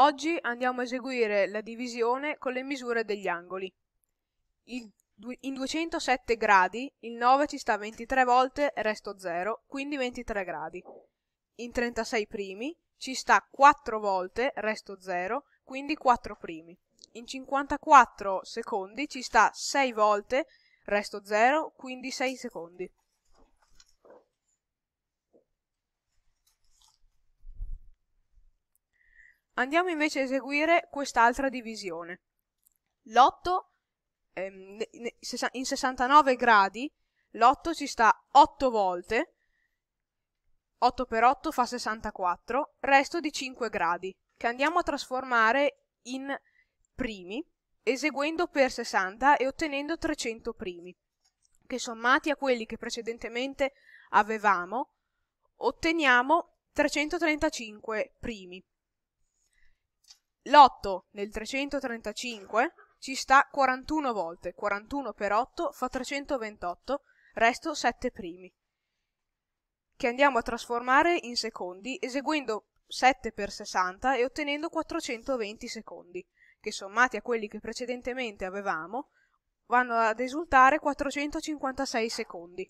Oggi andiamo a eseguire la divisione con le misure degli angoli. in 207 gradi il 9 ci sta 23 volte resto 0, quindi 23 gradi. In 36 primi ci sta 4 volte, resto 0, quindi 4 primi. In 54 secondi ci sta 6 volte, resto 0, quindi 6 secondi. Andiamo invece a eseguire quest'altra divisione. L'8 ehm, in 69 gradi, l'8 ci sta 8 volte, 8 per 8 fa 64, resto di 5 gradi, che andiamo a trasformare in primi, eseguendo per 60 e ottenendo 300 primi, che sommati a quelli che precedentemente avevamo, otteniamo 335 primi. L'otto nel 335 ci sta 41 volte, 41 per 8 fa 328, resto 7 primi, che andiamo a trasformare in secondi eseguendo 7 per 60 e ottenendo 420 secondi, che sommati a quelli che precedentemente avevamo vanno ad esultare 456 secondi.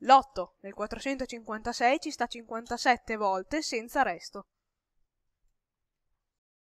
L'otto nel 456 ci sta 57 volte senza resto.